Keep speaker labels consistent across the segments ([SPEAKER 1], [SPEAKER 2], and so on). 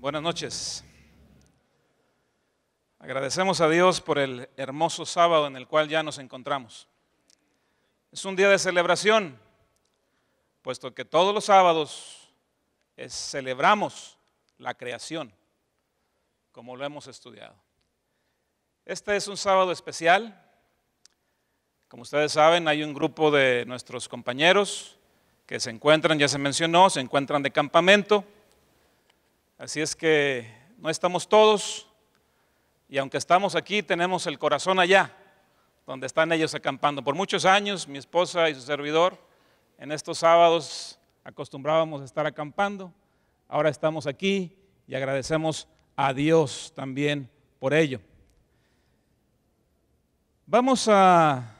[SPEAKER 1] Buenas noches. Agradecemos a Dios por el hermoso sábado en el cual ya nos encontramos. Es un día de celebración, puesto que todos los sábados celebramos la creación, como lo hemos estudiado. Este es un sábado especial. Como ustedes saben, hay un grupo de nuestros compañeros que se encuentran, ya se mencionó, se encuentran de campamento Así es que no estamos todos y aunque estamos aquí tenemos el corazón allá, donde están ellos acampando. Por muchos años mi esposa y su servidor en estos sábados acostumbrábamos a estar acampando, ahora estamos aquí y agradecemos a Dios también por ello. Vamos a,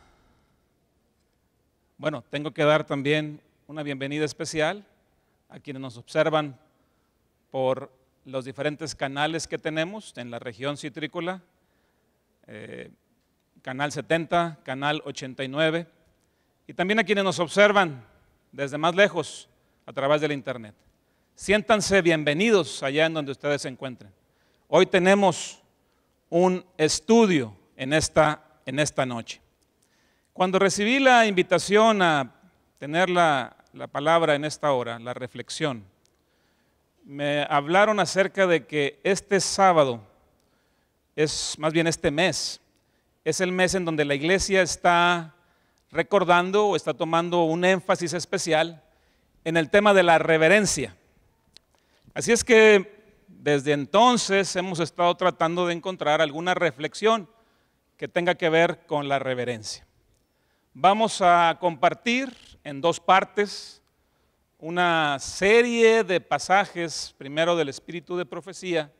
[SPEAKER 1] bueno, tengo que dar también una bienvenida especial a quienes nos observan por los diferentes canales que tenemos en la región citrícola, eh, Canal 70, Canal 89, y también a quienes nos observan desde más lejos a través del Internet. Siéntanse bienvenidos allá en donde ustedes se encuentren. Hoy tenemos un estudio en esta, noche. Cuando recibí la invitación a tener la palabra en esta hora, la reflexión, me hablaron acerca de que este sábado, es más bien este mes, es el mes en donde la iglesia está recordando o está tomando un énfasis especial en el tema de la reverencia. Así es que desde entonces hemos estado tratando de encontrar alguna reflexión que tenga que ver con la reverencia. Vamos a compartir en dos partes una serie de pasajes, primero del espíritu de profecía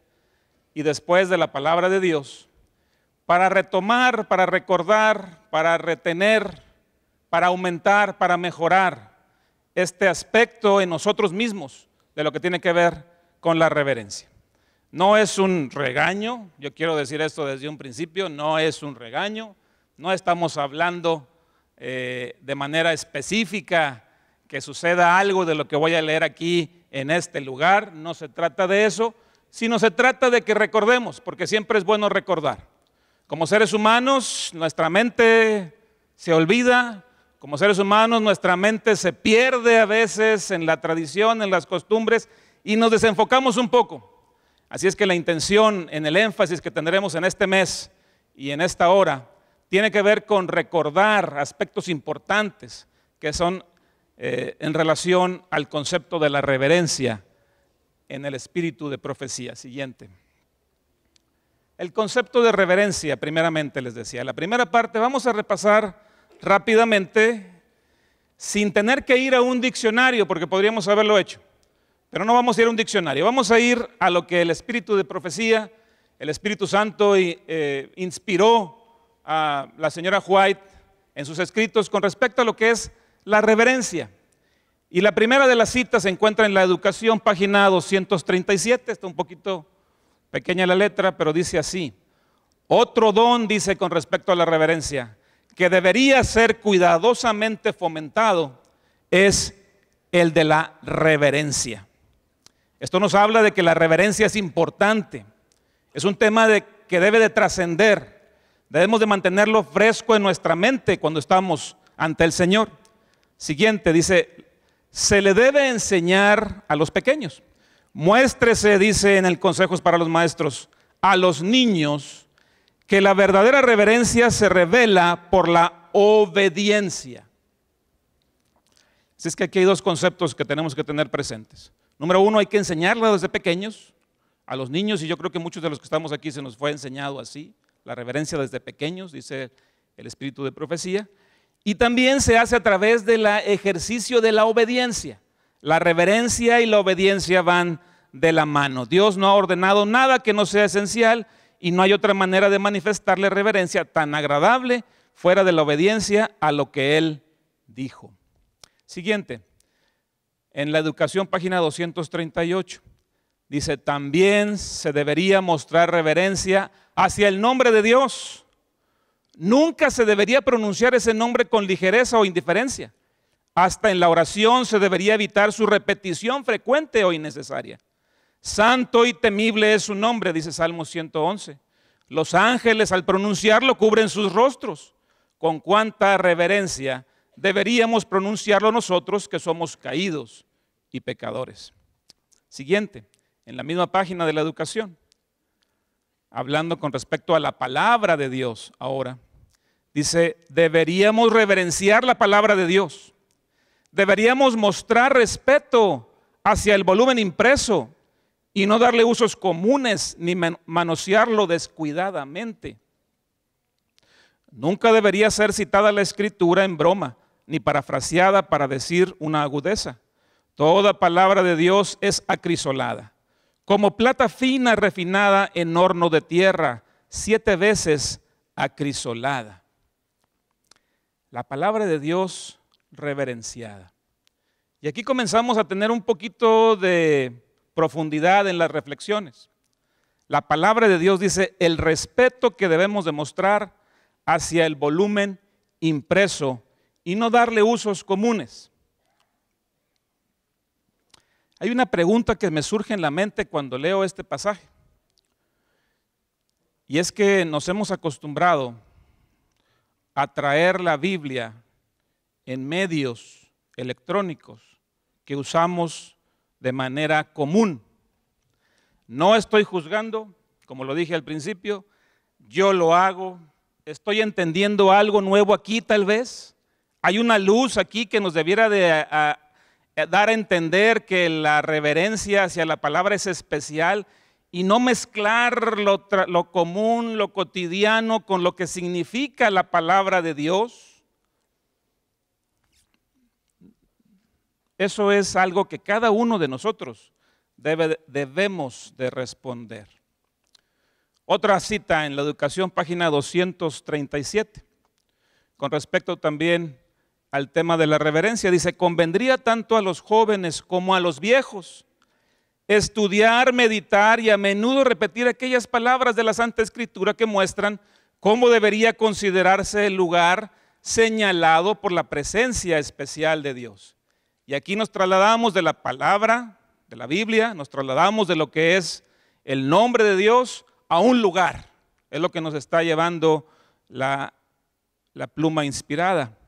[SPEAKER 1] y después de la palabra de Dios, para retomar, para recordar, para retener, para aumentar, para mejorar este aspecto en nosotros mismos de lo que tiene que ver con la reverencia. No es un regaño, yo quiero decir esto desde un principio, no es un regaño, no estamos hablando eh, de manera específica que suceda algo de lo que voy a leer aquí en este lugar, no se trata de eso, sino se trata de que recordemos, porque siempre es bueno recordar. Como seres humanos, nuestra mente se olvida, como seres humanos, nuestra mente se pierde a veces en la tradición, en las costumbres, y nos desenfocamos un poco. Así es que la intención en el énfasis que tendremos en este mes y en esta hora tiene que ver con recordar aspectos importantes que son eh, en relación al concepto de la reverencia en el espíritu de profecía. Siguiente. El concepto de reverencia, primeramente les decía, la primera parte vamos a repasar rápidamente sin tener que ir a un diccionario, porque podríamos haberlo hecho. Pero no vamos a ir a un diccionario, vamos a ir a lo que el espíritu de profecía, el Espíritu Santo eh, inspiró a la señora White en sus escritos con respecto a lo que es la reverencia. Y la primera de las citas se encuentra en la educación, página 237, está un poquito pequeña la letra, pero dice así. Otro don dice con respecto a la reverencia, que debería ser cuidadosamente fomentado, es el de la reverencia. Esto nos habla de que la reverencia es importante. Es un tema de, que debe de trascender. Debemos de mantenerlo fresco en nuestra mente cuando estamos ante el Señor siguiente, dice, se le debe enseñar a los pequeños. Muéstrese, dice en el Consejos para los Maestros, a los niños que la verdadera reverencia se revela por la obediencia. Así es que aquí hay dos conceptos que tenemos que tener presentes. Número uno, hay que enseñarla desde pequeños a los niños, y yo creo que muchos de los que estamos aquí se nos fue enseñado así, la reverencia desde pequeños, dice el espíritu de profecía. Y también se hace a través del ejercicio de la obediencia. La reverencia y la obediencia van de la mano. Dios no ha ordenado nada que no sea esencial y no hay otra manera de manifestarle reverencia tan agradable fuera de la obediencia a lo que Él dijo. Siguiente, en la educación página 238, dice, también se debería mostrar reverencia hacia el nombre de Dios Nunca se debería pronunciar ese nombre con ligereza o indiferencia. Hasta en la oración se debería evitar su repetición frecuente o innecesaria. Santo y temible es su nombre, dice Salmo 111. Los ángeles al pronunciarlo cubren sus rostros. Con cuánta reverencia deberíamos pronunciarlo nosotros que somos caídos y pecadores. Siguiente, en la misma página de la educación, hablando con respecto a la palabra de Dios ahora. Dice, deberíamos reverenciar la palabra de Dios. Deberíamos mostrar respeto hacia el volumen impreso y no darle usos comunes ni manosearlo descuidadamente. Nunca debería ser citada la escritura en broma, ni parafraseada para decir una agudeza. Toda palabra de Dios es acrisolada, como plata fina refinada en horno de tierra, siete veces acrisolada la palabra de Dios reverenciada. Y aquí comenzamos a tener un poquito de profundidad en las reflexiones. La palabra de Dios dice el respeto que debemos demostrar hacia el volumen impreso y no darle usos comunes. Hay una pregunta que me surge en la mente cuando leo este pasaje. Y es que nos hemos acostumbrado atraer traer la Biblia en medios electrónicos que usamos de manera común. No estoy juzgando, como lo dije al principio, yo lo hago, estoy entendiendo algo nuevo aquí tal vez, hay una luz aquí que nos debiera dar a entender que la reverencia hacia la palabra es especial y no mezclar lo, común, lo cotidiano con lo que significa la palabra de Dios. Eso es algo que cada uno de nosotros debemos de responder. Otra cita en la educación, página 237, con respecto también al tema de la reverencia, dice, convendría tanto a los jóvenes como a los viejos estudiar, meditar y a menudo repetir aquellas palabras de la Santa Escritura que muestran cómo debería considerarse el lugar señalado por la presencia especial de Dios. Y aquí nos trasladamos de la palabra, de la Biblia, nos trasladamos de lo que es el nombre de Dios a un lugar. Es lo que nos está llevando la, pluma inspirada.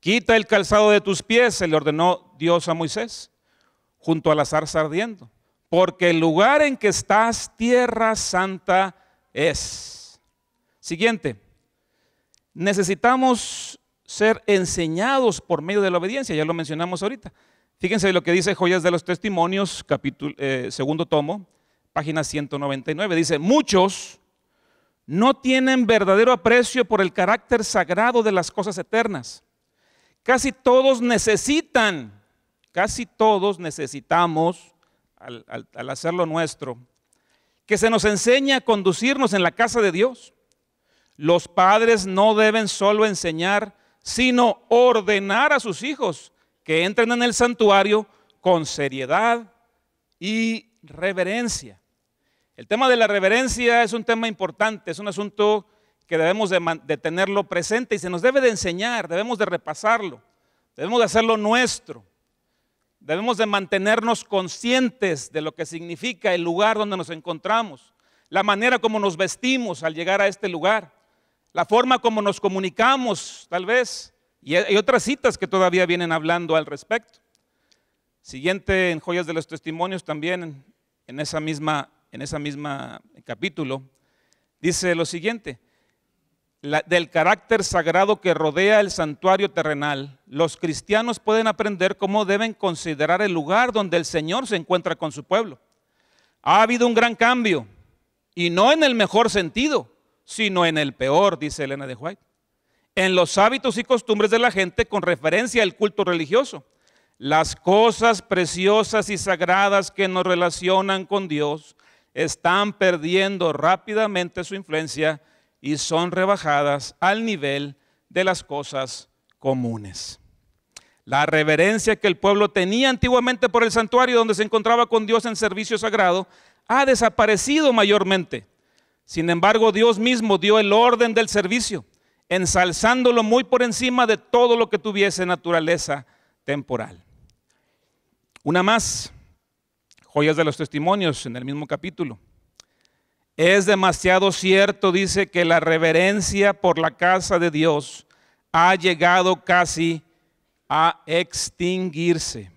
[SPEAKER 1] Quita el calzado de tus pies, se le ordenó Dios a Moisés, junto a la zarza ardiendo porque el lugar en que estás, tierra santa es. Siguiente, necesitamos ser enseñados por medio de la obediencia, ya lo mencionamos ahorita. Fíjense lo que dice Joyas de los Testimonios, capítulo, eh, segundo tomo, página 199. Dice, muchos no tienen verdadero aprecio por el carácter sagrado de las cosas eternas. Casi todos necesitan, casi todos necesitamos al, hacerlo nuestro, que se nos enseña a conducirnos en la casa de Dios. Los padres no deben solo enseñar, sino ordenar a sus hijos que entren en el santuario con seriedad y reverencia. El tema de la reverencia es un tema importante, es un asunto que debemos de, de tenerlo presente y se nos debe de enseñar, debemos de repasarlo, debemos de hacerlo nuestro. Debemos de mantenernos conscientes de lo que significa el lugar donde nos encontramos, la manera como nos vestimos al llegar a este lugar, la forma como nos comunicamos, tal vez, y hay otras citas que todavía vienen hablando al respecto. Siguiente en Joyas de los Testimonios también en esa misma en ese mismo capítulo, dice lo siguiente, del carácter sagrado que rodea el santuario terrenal, los cristianos pueden aprender cómo deben considerar el lugar donde el Señor se encuentra con su pueblo. Ha habido un gran cambio, y no en el mejor sentido, sino en el peor, dice Elena de White, en los hábitos y costumbres de la gente con referencia al culto religioso. Las cosas preciosas y sagradas que nos relacionan con Dios están perdiendo rápidamente su influencia y son rebajadas al nivel de las cosas comunes. La reverencia que el pueblo tenía antiguamente por el santuario donde se encontraba con Dios en servicio sagrado ha desaparecido mayormente. Sin embargo, Dios mismo dio el orden del servicio, ensalzándolo muy por encima de todo lo que tuviese naturaleza temporal. Una más, joyas de los testimonios en el mismo capítulo. Es demasiado cierto, dice, que la reverencia por la casa de Dios ha llegado casi a extinguirse.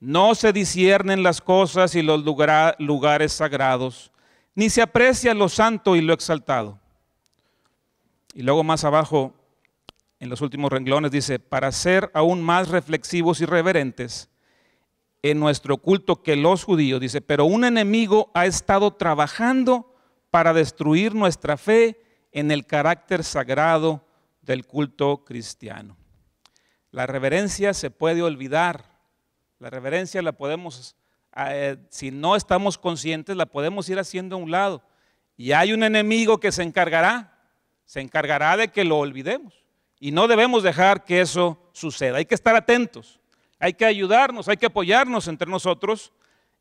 [SPEAKER 1] No se disciernen las cosas y los lugares sagrados, ni se aprecia lo santo y lo exaltado. Y luego más abajo, en los últimos renglones, dice, para ser aún más reflexivos y reverentes, en nuestro culto que los judíos, dice, pero un enemigo ha estado trabajando para destruir nuestra fe en el carácter sagrado del culto cristiano. La reverencia se puede olvidar, la reverencia la podemos, eh, si no estamos conscientes, la podemos ir haciendo a un lado. Y hay un enemigo que se encargará, se encargará de que lo olvidemos. Y no debemos dejar que eso suceda, hay que estar atentos hay que ayudarnos, hay que apoyarnos entre nosotros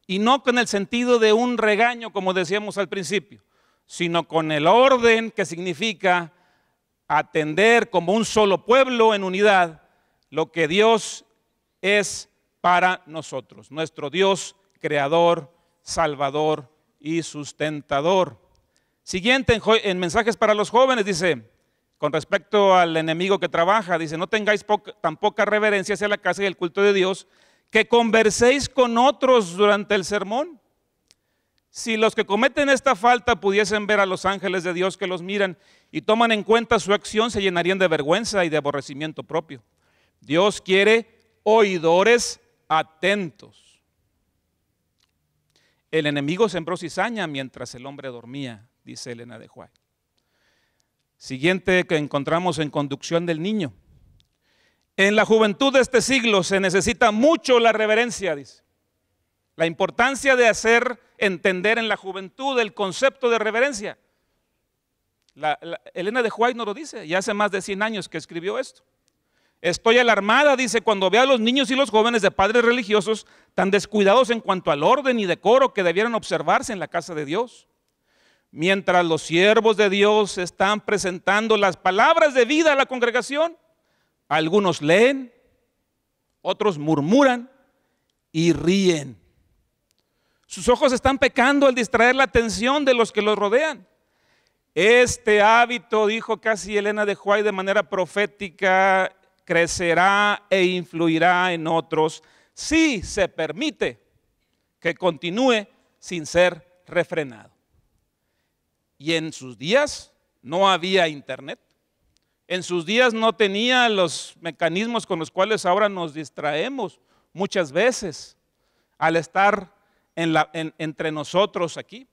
[SPEAKER 1] y no con el sentido de un regaño, como decíamos al principio, sino con el orden que significa atender como un solo pueblo en unidad lo que Dios es para nosotros, nuestro Dios creador, salvador y sustentador. Siguiente en, mensajes para los jóvenes dice, con respecto al enemigo que trabaja, dice, no tengáis tan poca reverencia hacia la casa y el culto de Dios, que converséis con otros durante el sermón. Si los que cometen esta falta pudiesen ver a los ángeles de Dios que los miran y toman en cuenta su acción, se llenarían de vergüenza y de aborrecimiento propio. Dios quiere oidores atentos. El enemigo sembró cizaña mientras el hombre dormía, dice Elena de Juárez. Siguiente que encontramos en conducción del niño. En la juventud de este siglo se necesita mucho la reverencia, dice. La importancia de hacer entender en la juventud el concepto de reverencia. La, Elena de Juárez no lo dice, ya hace más de 100 años que escribió esto. Estoy alarmada, dice, cuando veo a los niños y los jóvenes de padres religiosos tan descuidados en cuanto al orden y decoro que debieran observarse en la casa de Dios. Mientras los siervos de Dios están presentando las palabras de vida a la congregación, algunos leen, otros murmuran y ríen. Sus ojos están pecando al distraer la atención de los que los rodean. Este hábito, dijo casi Elena de Juárez, de manera profética, crecerá e influirá en otros si se permite que continúe sin ser refrenado. Y en sus días no había internet. En sus días no tenía los mecanismos con los cuales ahora nos distraemos muchas veces al estar la, entre nosotros aquí.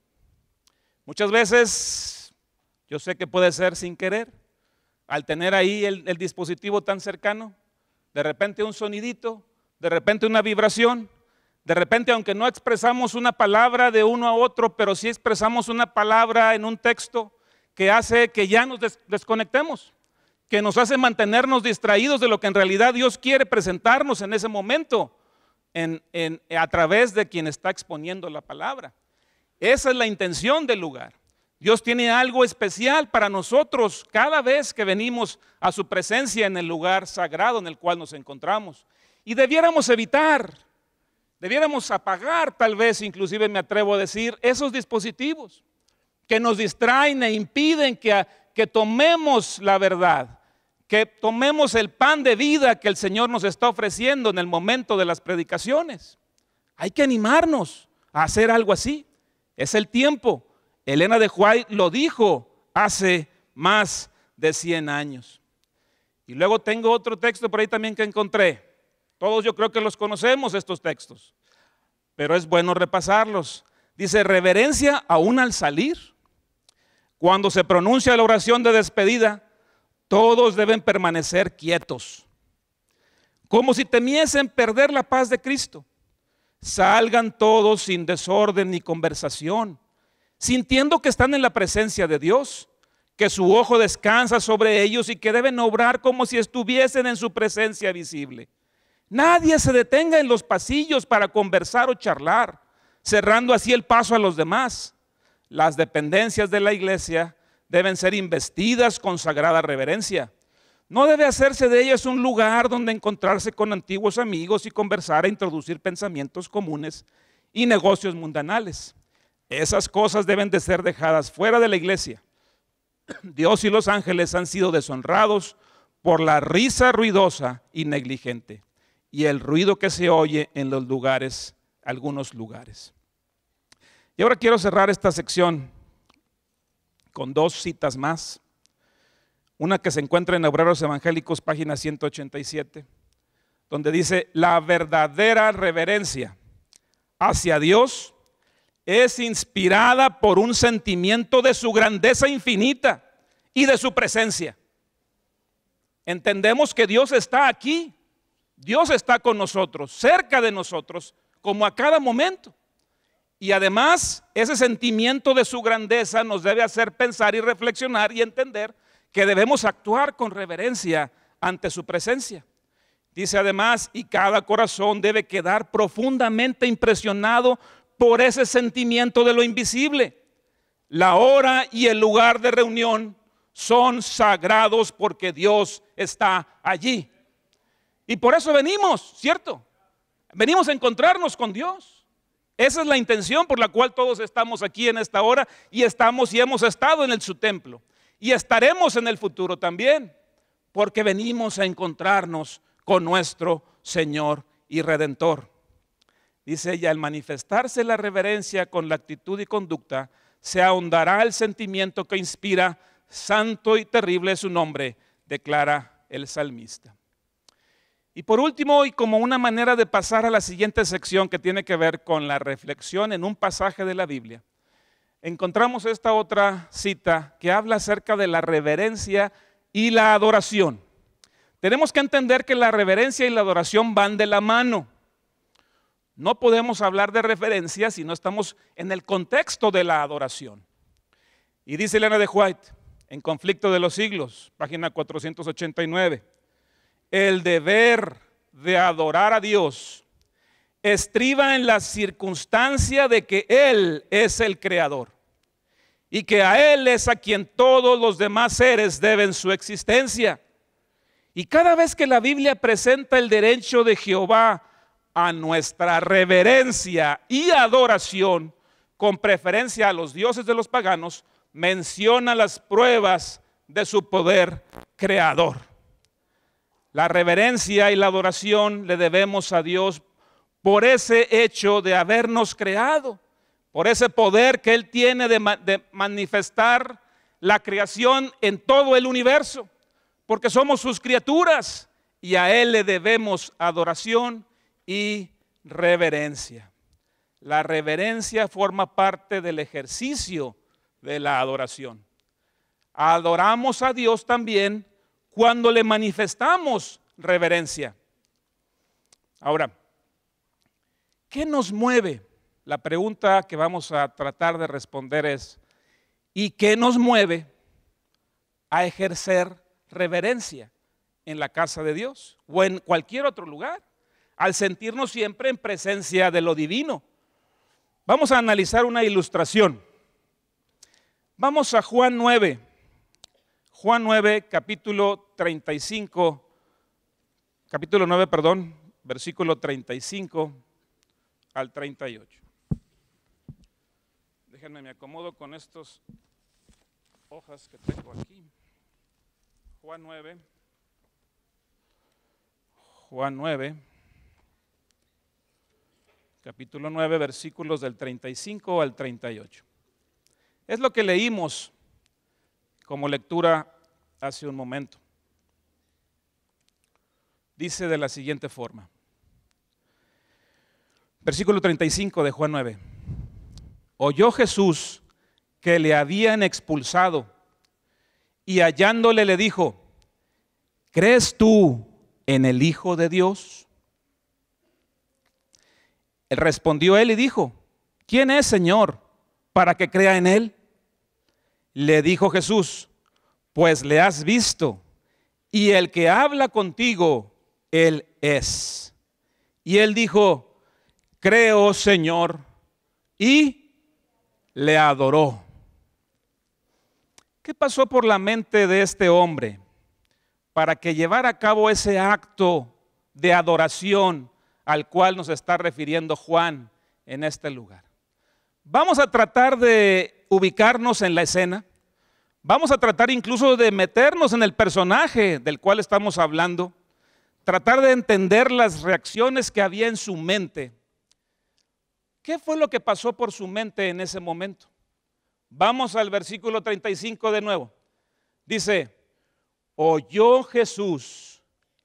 [SPEAKER 1] Muchas veces, yo sé que puede ser sin querer, al tener ahí el, el dispositivo tan cercano, de repente un sonidito, de repente una vibración, de repente, aunque no expresamos una palabra de uno a otro, pero sí expresamos una palabra en un texto que hace que ya nos desconectemos, que nos hace mantenernos distraídos de lo que en realidad Dios quiere presentarnos en ese momento, a través de quien está exponiendo la palabra. Esa es la intención del lugar. Dios tiene algo especial para nosotros cada vez que venimos a su presencia en el lugar sagrado en el cual nos encontramos. Y debiéramos evitar Debiéramos apagar tal vez, inclusive me atrevo a decir, esos dispositivos que nos distraen e impiden que, tomemos la verdad, que tomemos el pan de vida que el Señor nos está ofreciendo en el momento de las predicaciones. Hay que animarnos a hacer algo así. Es el tiempo. Elena de White lo dijo hace más de 100 años. Y luego tengo otro texto por ahí también que encontré. Todos yo creo que los conocemos estos textos, pero es bueno repasarlos. Dice, reverencia aún al salir. Cuando se pronuncia la oración de despedida, todos deben permanecer quietos, como si temiesen perder la paz de Cristo. Salgan todos sin desorden ni conversación, sintiendo que están en la presencia de Dios, que su ojo descansa sobre ellos y que deben obrar como si estuviesen en su presencia visible. Nadie se detenga en los pasillos para conversar o charlar, cerrando así el paso a los demás. Las dependencias de la iglesia deben ser investidas con sagrada reverencia. No debe hacerse de ellas un lugar donde encontrarse con antiguos amigos y conversar e introducir pensamientos comunes y negocios mundanales. Esas cosas deben de ser dejadas fuera de la iglesia. Dios y los ángeles han sido deshonrados por la risa ruidosa y negligente y el ruido que se oye en los lugares, algunos lugares. Y ahora quiero cerrar esta sección con dos citas más. Una que se encuentra en Obreros Evangélicos, página 187, donde dice, la verdadera reverencia hacia Dios es inspirada por un sentimiento de su grandeza infinita y de su presencia. Entendemos que Dios está aquí Dios está con nosotros, cerca de nosotros, como a cada momento. Y además, ese sentimiento de su grandeza nos debe hacer pensar y reflexionar y entender que debemos actuar con reverencia ante su presencia. Dice además, y cada corazón debe quedar profundamente impresionado por ese sentimiento de lo invisible. La hora y el lugar de reunión son sagrados porque Dios está allí. Y por eso venimos, ¿cierto? Venimos a encontrarnos con Dios. Esa es la intención por la cual todos estamos aquí en esta hora y estamos y hemos estado en el, su templo. Y estaremos en el futuro también, porque venimos a encontrarnos con nuestro Señor y Redentor. Dice ella, al manifestarse la reverencia con la actitud y conducta, se ahondará el sentimiento que inspira, santo y terrible es su nombre, declara el salmista. Y por último, y como una manera de pasar a la siguiente sección que tiene que ver con la reflexión en un pasaje de la Biblia, encontramos esta otra cita que habla acerca de la reverencia y la adoración. Tenemos que entender que la reverencia y la adoración van de la mano. No podemos hablar de reverencia si no estamos en el contexto de la adoración. Y dice Elena de White, en Conflicto de los Siglos, página 489 el deber de adorar a Dios estriba en la circunstancia de que Él es el creador y que a Él es a quien todos los demás seres deben su existencia. Y cada vez que la Biblia presenta el derecho de Jehová a nuestra reverencia y adoración, con preferencia a los dioses de los paganos, menciona las pruebas de su poder creador. La reverencia y la adoración le debemos a Dios por ese hecho de habernos creado, por ese poder que Él tiene de, manifestar la creación en todo el universo, porque somos sus criaturas y a Él le debemos adoración y reverencia. La reverencia forma parte del ejercicio de la adoración. Adoramos a Dios también cuando le manifestamos reverencia. Ahora, ¿qué nos mueve? La pregunta que vamos a tratar de responder es, ¿y qué nos mueve a ejercer reverencia en la casa de Dios o en cualquier otro lugar? Al sentirnos siempre en presencia de lo divino. Vamos a analizar una ilustración. Vamos a Juan 9, Juan 9, capítulo 35, capítulo 9, perdón, versículo 35 al 38. Déjenme, me acomodo con estas hojas que tengo aquí. Juan 9. Juan 9, capítulo 9, versículos del 35 al 38. Es lo que leímos como lectura hace un momento. Dice de la siguiente forma. Versículo 35 de Juan 9. Oyó Jesús que le habían expulsado y hallándole le dijo, ¿crees tú en el Hijo de Dios? Él respondió él y dijo, ¿quién es Señor para que crea en él? Le dijo Jesús, pues le has visto, y el que habla contigo, él es. Y él dijo, creo Señor, y le adoró. ¿Qué pasó por la mente de este hombre para que llevara a cabo ese acto de adoración al cual nos está refiriendo Juan en este lugar? Vamos a tratar de ubicarnos en la escena. Vamos a tratar incluso de meternos en el personaje del cual estamos hablando. Tratar de entender las reacciones que había en su mente. ¿Qué fue lo que pasó por su mente en ese momento? Vamos al versículo 35 de nuevo. Dice, oyó Jesús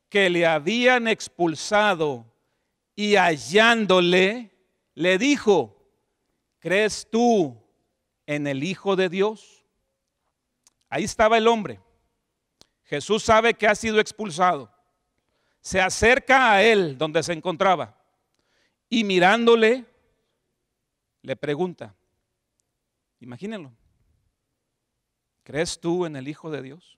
[SPEAKER 1] que le habían expulsado y hallándole, le dijo, ¿Crees tú en el Hijo de Dios? Ahí estaba el hombre. Jesús sabe que ha sido expulsado. Se acerca a él donde se encontraba y mirándole le pregunta, imagínenlo, ¿crees tú en el Hijo de Dios?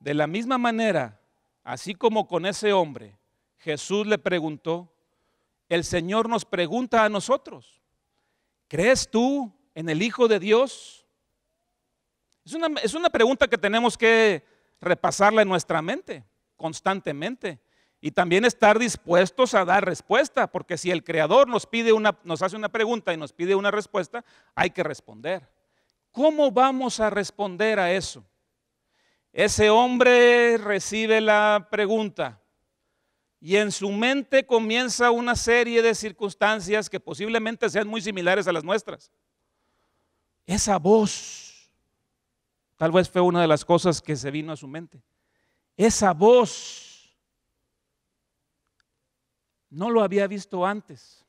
[SPEAKER 1] De la misma manera, así como con ese hombre, Jesús le preguntó, el Señor nos pregunta a nosotros, ¿Crees tú en el Hijo de Dios? Es una, pregunta que tenemos que repasarla en nuestra mente constantemente y también estar dispuestos a dar respuesta, porque si el creador nos pide nos hace una pregunta y nos pide una respuesta, hay que responder. ¿Cómo vamos a responder a eso? Ese hombre recibe la pregunta y en su mente comienza una serie de circunstancias que posiblemente sean muy similares a las nuestras. Esa voz, tal vez fue una de las cosas que se vino a su mente. Esa voz no lo había visto antes.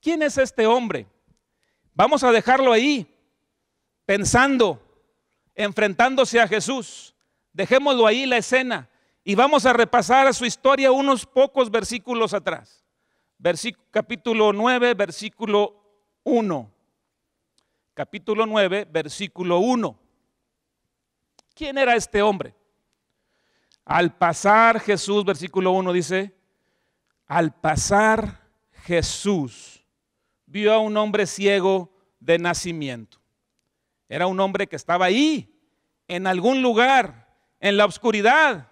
[SPEAKER 1] ¿Quién es este hombre? Vamos a dejarlo ahí, pensando, enfrentándose a Jesús. Dejémoslo ahí la escena y vamos a repasar a su historia unos pocos versículos atrás. capítulo 9, versículo 1. Capítulo 9, versículo 1. ¿Quién era este hombre? Al pasar Jesús, versículo 1 dice, al pasar Jesús vio a un hombre ciego de nacimiento. Era un hombre que estaba ahí, en algún lugar, en la oscuridad,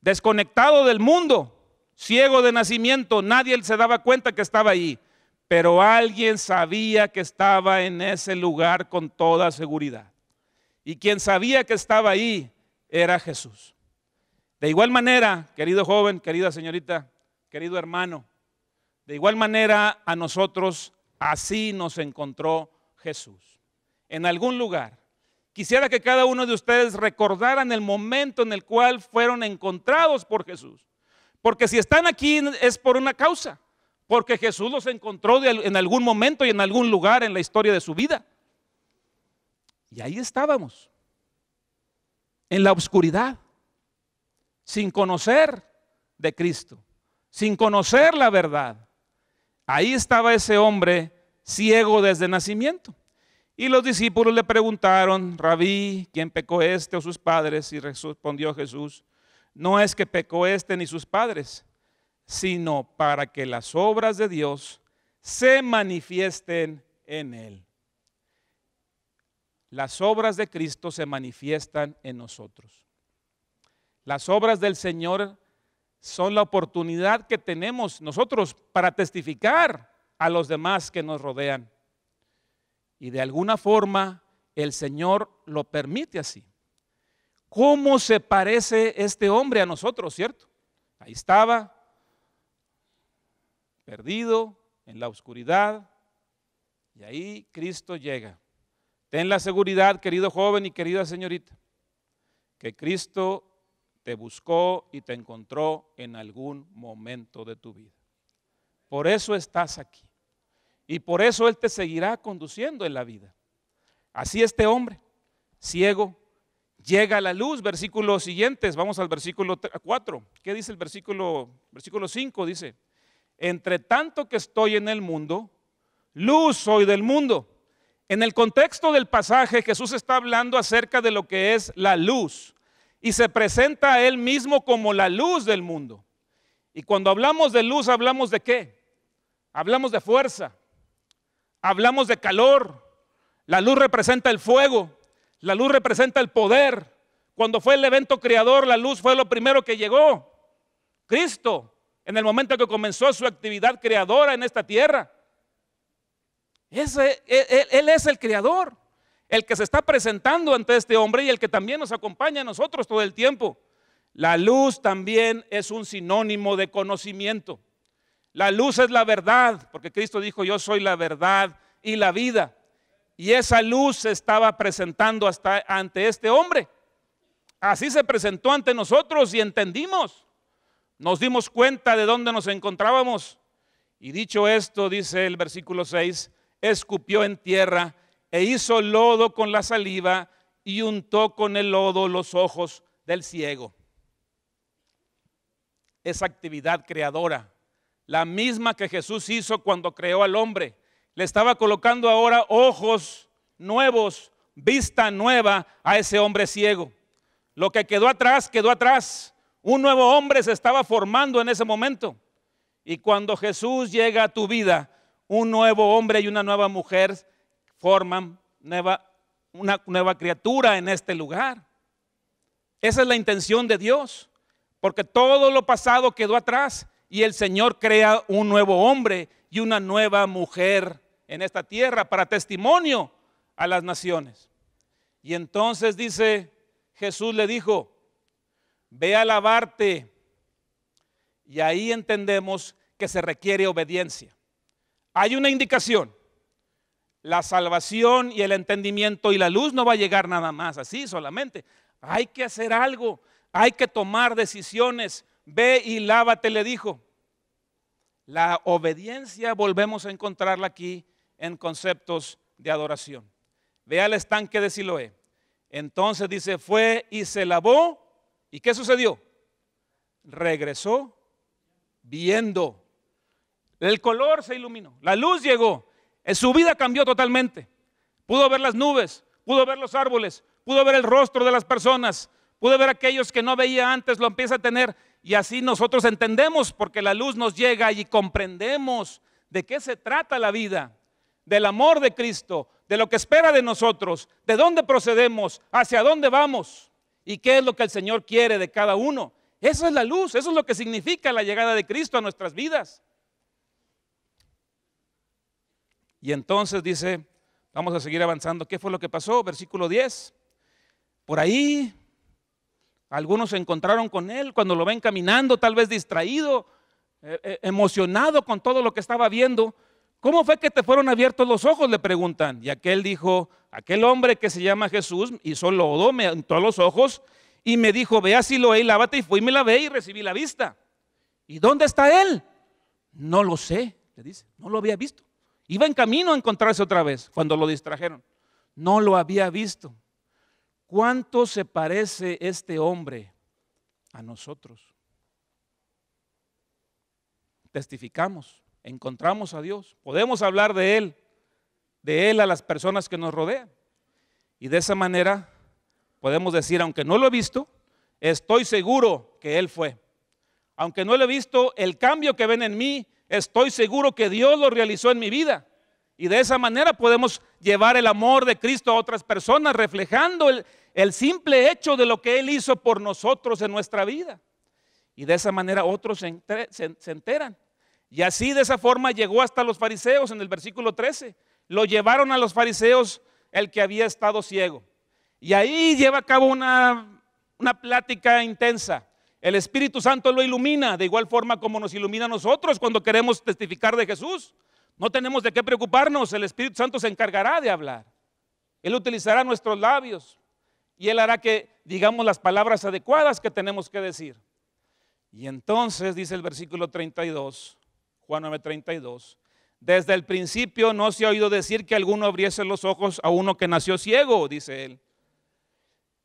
[SPEAKER 1] desconectado del mundo, ciego de nacimiento, nadie se daba cuenta que estaba ahí, pero alguien sabía que estaba en ese lugar con toda seguridad. Y quien sabía que estaba ahí era Jesús. De igual manera, querido joven, querida señorita, querido hermano, de igual manera a nosotros así nos encontró Jesús. En algún lugar, Quisiera que cada uno de ustedes recordaran el momento en el cual fueron encontrados por Jesús. Porque si están aquí es por una causa. Porque Jesús los encontró en algún momento y en algún lugar en la historia de su vida. Y ahí estábamos. En la oscuridad. Sin conocer de Cristo. Sin conocer la verdad. Ahí estaba ese hombre ciego desde nacimiento. Y los discípulos le preguntaron, Rabí, ¿quién pecó este o sus padres? Y respondió Jesús, no es que pecó este ni sus padres, sino para que las obras de Dios se manifiesten en él. Las obras de Cristo se manifiestan en nosotros. Las obras del Señor son la oportunidad que tenemos nosotros para testificar a los demás que nos rodean y de alguna forma el Señor lo permite así. ¿Cómo se parece este hombre a nosotros, cierto? Ahí estaba, perdido en la oscuridad, y ahí Cristo llega. Ten la seguridad, querido joven y querida señorita, que Cristo te buscó y te encontró en algún momento de tu vida. Por eso estás aquí. Y por eso Él te seguirá conduciendo en la vida. Así este hombre, ciego, llega a la luz. Versículos siguientes, vamos al versículo 4. ¿Qué dice el versículo? Versículo 5 dice, entre tanto que estoy en el mundo, luz soy del mundo. En el contexto del pasaje, Jesús está hablando acerca de lo que es la luz y se presenta a Él mismo como la luz del mundo. Y cuando hablamos de luz, hablamos de qué? Hablamos de fuerza, hablamos de calor. La luz representa el fuego, la luz representa el poder. Cuando fue el evento creador, la luz fue lo primero que llegó. Cristo, en el momento que comenzó su actividad creadora en esta tierra. él, e, e, él, es el creador, el que se está presentando ante este hombre y el que también nos acompaña a nosotros todo el tiempo. La luz también es un sinónimo de conocimiento. La luz es la verdad, porque Cristo dijo, yo soy la verdad y la vida. Y esa luz se estaba presentando hasta ante este hombre. Así se presentó ante nosotros y entendimos. Nos dimos cuenta de dónde nos encontrábamos. Y dicho esto, dice el versículo 6, escupió en tierra e hizo lodo con la saliva y untó con el lodo los ojos del ciego. Esa actividad creadora la misma que Jesús hizo cuando creó al hombre. Le estaba colocando ahora ojos nuevos, vista nueva a ese hombre ciego. Lo que quedó atrás, quedó atrás. Un nuevo hombre se estaba formando en ese momento. Y cuando Jesús llega a tu vida, un nuevo hombre y una nueva mujer forman una nueva criatura en este lugar. Esa es la intención de Dios, porque todo lo pasado quedó atrás y el Señor crea un nuevo hombre y una nueva mujer en esta tierra para testimonio a las naciones. Y entonces dice, Jesús le dijo, ve a lavarte. Y ahí entendemos que se requiere obediencia. Hay una indicación. La salvación y el entendimiento y la luz no va a llegar nada más así solamente. Hay que hacer algo, hay que tomar decisiones, Ve y lávate, le dijo. La obediencia volvemos a encontrarla aquí en conceptos de adoración. Ve al estanque de Siloé. Entonces dice, fue y se lavó. ¿Y qué sucedió? Regresó viendo. El color se iluminó, la luz llegó, eh, su vida cambió totalmente. Pudo ver las nubes, pudo ver los árboles, pudo ver el rostro de las personas, Pude ver aquellos que no veía antes, lo empieza a tener. Y así nosotros entendemos, porque la luz nos llega y comprendemos de qué se trata la vida, del amor de Cristo, de lo que espera de nosotros, de dónde procedemos, hacia dónde vamos y qué es lo que el Señor quiere de cada uno. esa es la luz, eso es lo que significa la llegada de Cristo a nuestras vidas. Y entonces dice, vamos a seguir avanzando, ¿qué fue lo que pasó? Versículo 10. Por ahí algunos se encontraron con él cuando lo ven caminando, tal vez distraído, eh, eh, emocionado con todo lo que estaba viendo. ¿Cómo fue que te fueron abiertos los ojos? Le preguntan. Y aquel dijo, aquel hombre que se llama Jesús hizo lodo, me todos los ojos y me dijo, ve lo lo y lávate. Y fui, me ve y recibí la vista. ¿Y dónde está él? No lo sé, le dice, no lo había visto. Iba en camino a encontrarse otra vez cuando lo distrajeron. No lo había visto. ¿Cuánto se parece este hombre a nosotros? Testificamos, encontramos a Dios, podemos hablar de Él, de Él a las personas que nos rodean. Y de esa manera podemos decir, aunque no lo he visto, estoy seguro que Él fue. Aunque no lo he visto, el cambio que ven en mí, estoy seguro que Dios lo realizó en mi vida. Y de esa manera podemos llevar el amor de Cristo a otras personas, reflejando el, simple hecho de lo que Él hizo por nosotros en nuestra vida. Y de esa manera otros se, enteran. Y así de esa forma llegó hasta los fariseos en el versículo 13. Lo llevaron a los fariseos el que había estado ciego. Y ahí lleva a cabo una, una plática intensa. El Espíritu Santo lo ilumina de igual forma como nos ilumina a nosotros cuando queremos testificar de Jesús. No tenemos de qué preocuparnos, el Espíritu Santo se encargará de hablar. Él utilizará nuestros labios y Él hará que digamos las palabras adecuadas que tenemos que decir. Y entonces, dice el versículo 32, Juan 9, 32, desde el principio no se ha oído decir que alguno abriese los ojos a uno que nació ciego, dice él.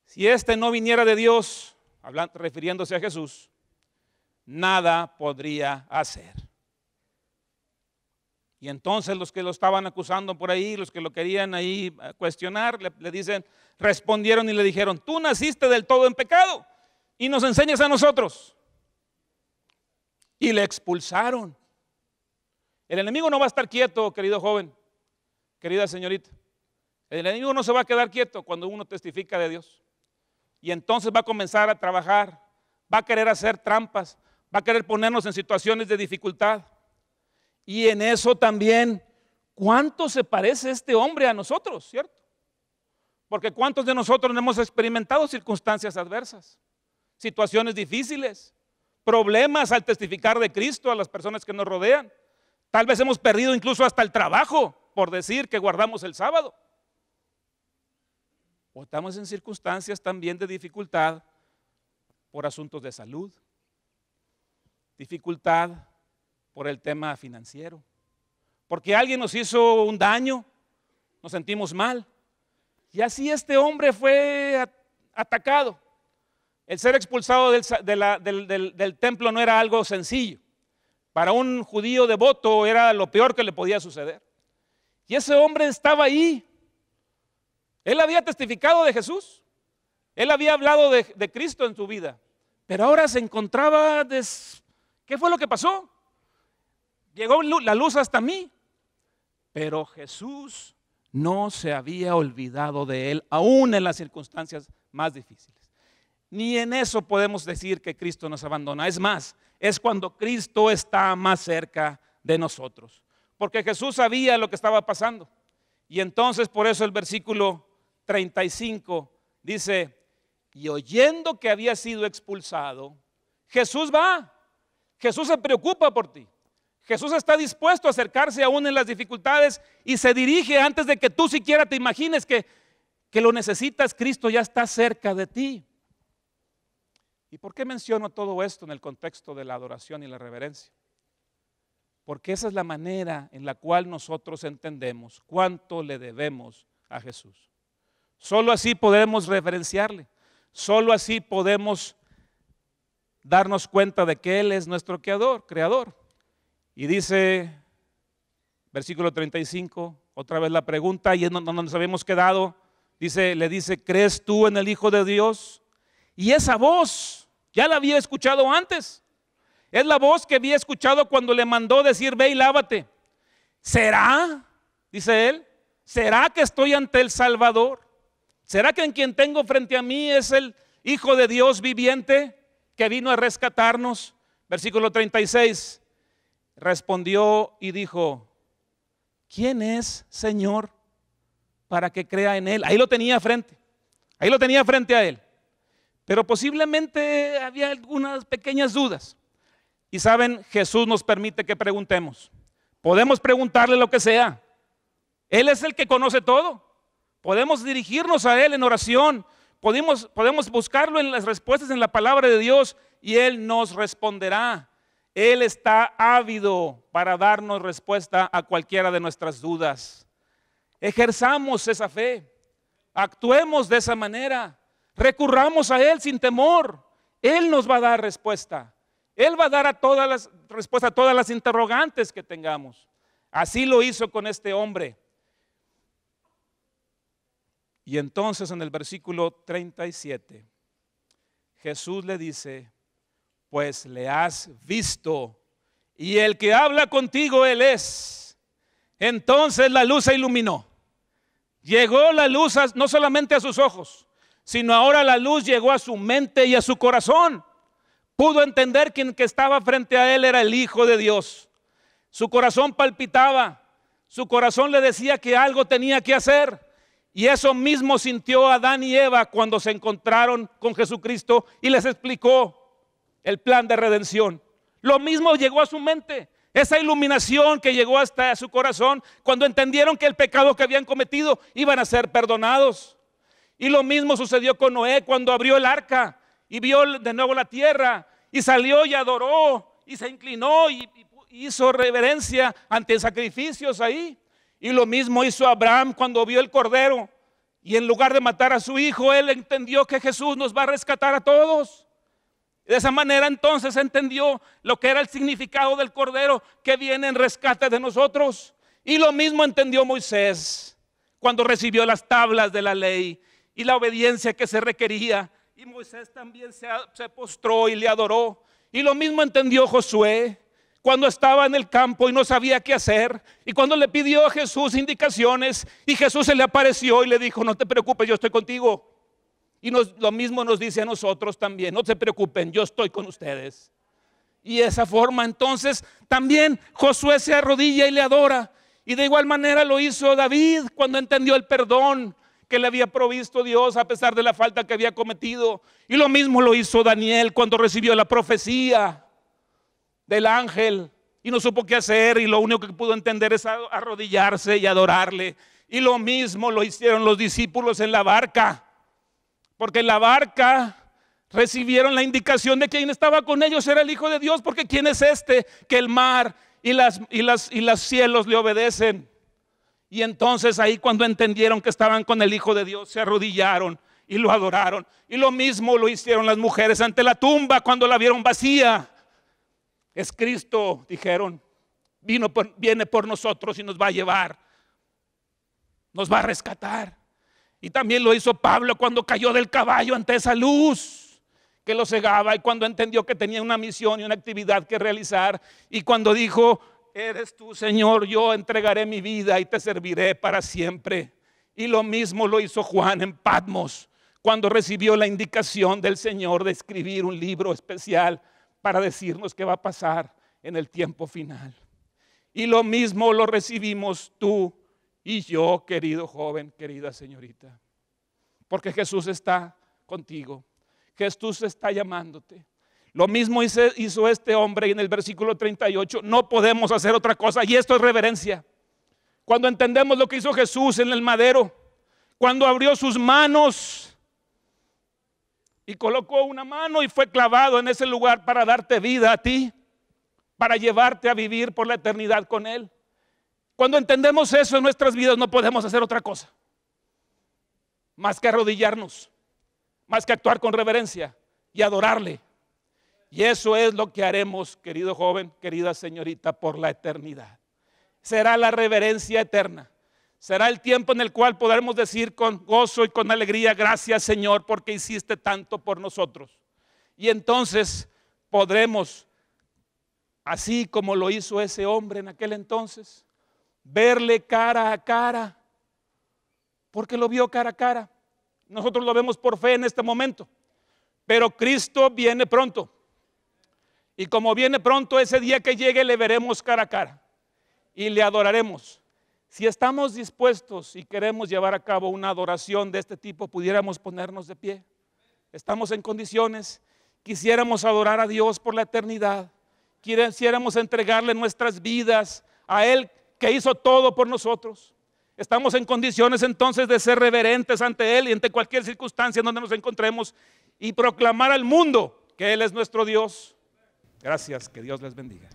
[SPEAKER 1] Si éste no viniera de Dios, refiriéndose a Jesús, nada podría hacer. Y entonces los que lo estaban acusando por ahí, los que lo querían ahí eh, cuestionar, le, dicen, respondieron y le dijeron, tú naciste del todo en pecado y nos enseñas a nosotros. Y le expulsaron. El enemigo no va a estar quieto, querido joven, querida señorita. El enemigo no se va a quedar quieto cuando uno testifica de Dios. Y entonces va a comenzar a trabajar, va a querer hacer trampas, va a querer ponernos en situaciones de dificultad y en eso también, ¿cuánto se parece este hombre a nosotros, cierto? Porque ¿cuántos de nosotros hemos experimentado circunstancias adversas, situaciones difíciles, problemas al testificar de Cristo a las personas que nos rodean? Tal vez hemos perdido incluso hasta el trabajo por decir que guardamos el sábado. O estamos en circunstancias también de dificultad por asuntos de salud, dificultad por el tema financiero. Porque alguien nos hizo un daño, nos sentimos mal. Y así este hombre fue atacado. El ser expulsado del, templo no era algo sencillo. Para un judío devoto era lo peor que le podía suceder. Y ese hombre estaba ahí. Él había testificado de Jesús. Él había hablado de, Cristo en su vida. Pero ahora se encontraba... ¿Qué fue lo que pasó? Llegó la luz hasta mí, pero Jesús no se había olvidado de él, aún en las circunstancias más difíciles. Ni en eso podemos decir que Cristo nos abandona. Es más, es cuando Cristo está más cerca de nosotros. Porque Jesús sabía lo que estaba pasando. Y entonces por eso el versículo 35 dice, y oyendo que había sido expulsado, Jesús va, Jesús se preocupa por ti. Jesús está dispuesto a acercarse aún en las dificultades y se dirige antes de que tú siquiera te imagines que, lo necesitas, Cristo ya está cerca de ti. ¿Y por qué menciono todo esto en el contexto de la adoración y la reverencia? Porque esa es la manera en la cual nosotros entendemos cuánto le debemos a Jesús. Solo así podemos referenciarle. Solo así podemos darnos cuenta de que Él es nuestro creador, creador. Y dice, versículo 35, otra vez la pregunta, y es donde nos habíamos quedado. Dice, le dice, ¿crees tú en el Hijo de Dios? Y esa voz, ya la había escuchado antes. Es la voz que había escuchado cuando le mandó decir, ve y lávate. ¿Será? Dice él, ¿será que estoy ante el Salvador? ¿Será que en quien tengo frente a mí es el Hijo de Dios viviente que vino a rescatarnos? Versículo 36 respondió y dijo, ¿quién es Señor para que crea en Él? Ahí lo tenía frente, ahí lo tenía frente a Él. Pero posiblemente había algunas pequeñas dudas. Y saben, Jesús nos permite que preguntemos. Podemos preguntarle lo que sea. Él es el que conoce todo. Podemos dirigirnos a Él en oración. Podemos, podemos buscarlo en las respuestas en la palabra de Dios y Él nos responderá. Él está ávido para darnos respuesta a cualquiera de nuestras dudas. Ejerzamos esa fe, actuemos de esa manera, recurramos a Él sin temor. Él nos va a dar respuesta. Él va a dar a todas las, respuesta a todas las interrogantes que tengamos. Así lo hizo con este hombre. Y entonces en el versículo 37, Jesús le dice, pues le has visto. Y el que habla contigo, Él es. Entonces la luz se iluminó. Llegó la luz no solamente a sus ojos, sino ahora la luz llegó a su mente y a su corazón. Pudo entender quien que estaba frente a él era el Hijo de Dios. Su corazón palpitaba, su corazón le decía que algo tenía que hacer. Y eso mismo sintió Adán y Eva cuando se encontraron con Jesucristo y les explicó el plan de redención. Lo mismo llegó a su mente, esa iluminación que llegó hasta su corazón cuando entendieron que el pecado que habían cometido iban a ser perdonados. Y lo mismo sucedió con Noé cuando abrió el arca y vio de nuevo la tierra y salió y adoró y se inclinó y, hizo reverencia ante sacrificios ahí. Y lo mismo hizo Abraham cuando vio el cordero y en lugar de matar a su hijo, él entendió que Jesús nos va a rescatar a todos. De esa manera entonces entendió lo que era el significado del Cordero que viene en rescate de nosotros. Y lo mismo entendió Moisés cuando recibió las tablas de la ley y la obediencia que se requería. Y Moisés también se, se postró y le adoró. Y lo mismo entendió Josué cuando estaba en el campo y no sabía qué hacer. Y cuando le pidió a Jesús indicaciones y Jesús se le apareció y le dijo, no te preocupes, yo estoy contigo. Y lo mismo nos dice a nosotros también, no se preocupen, yo estoy con ustedes. Y de esa forma entonces también Josué se arrodilla y le adora. Y de igual manera lo hizo David cuando entendió el perdón que le había provisto Dios a pesar de la falta que había cometido. Y lo mismo lo hizo Daniel cuando recibió la profecía del ángel y no supo qué hacer y lo único que pudo entender es arrodillarse y adorarle. Y lo mismo lo hicieron los discípulos en la barca porque en la barca recibieron la indicación de quien estaba con ellos era el Hijo de Dios, porque ¿quién es este que el mar y las, y las, y los cielos le obedecen? Y entonces ahí cuando entendieron que estaban con el Hijo de Dios, se arrodillaron y lo adoraron. Y lo mismo lo hicieron las mujeres ante la tumba cuando la vieron vacía. Es Cristo, dijeron, vino por, viene por nosotros y nos va a llevar, nos va a rescatar. Y también lo hizo Pablo cuando cayó del caballo ante esa luz que lo cegaba y cuando entendió que tenía una misión y una actividad que realizar y cuando dijo, eres tú Señor, yo entregaré mi vida y te serviré para siempre. Y lo mismo lo hizo Juan en Patmos cuando recibió la indicación del Señor de escribir un libro especial para decirnos qué va a pasar en el tiempo final. Y lo mismo lo recibimos tú y yo, querido joven, querida señorita, porque Jesús está contigo, Jesús está llamándote. Lo mismo hizo este hombre en el versículo 38, no podemos hacer otra cosa, y esto es reverencia. Cuando entendemos lo que hizo Jesús en el madero, cuando abrió sus manos y colocó una mano y fue clavado en ese lugar para darte vida a ti, para llevarte a vivir por la eternidad con Él. Cuando entendemos eso en nuestras vidas no podemos hacer otra cosa más que arrodillarnos, más que actuar con reverencia y adorarle. Y eso es lo que haremos, querido joven, querida señorita, por la eternidad. Será la reverencia eterna. Será el tiempo en el cual podremos decir con gozo y con alegría, gracias Señor, porque hiciste tanto por nosotros. Y entonces podremos, así como lo hizo ese hombre en aquel entonces, verle cara a cara, porque lo vio cara a cara. Nosotros lo vemos por fe en este momento, pero Cristo viene pronto. Y como viene pronto, ese día que llegue le veremos cara a cara y le adoraremos. Si estamos dispuestos y queremos llevar a cabo una adoración de este tipo, pudiéramos ponernos de pie. Estamos en condiciones, quisiéramos adorar a Dios por la eternidad, quisiéramos entregarle nuestras vidas a Él que hizo todo por nosotros. Estamos en condiciones entonces de ser reverentes ante Él y ante cualquier circunstancia donde nos encontremos y proclamar al mundo que Él es nuestro Dios. Gracias, que Dios les bendiga.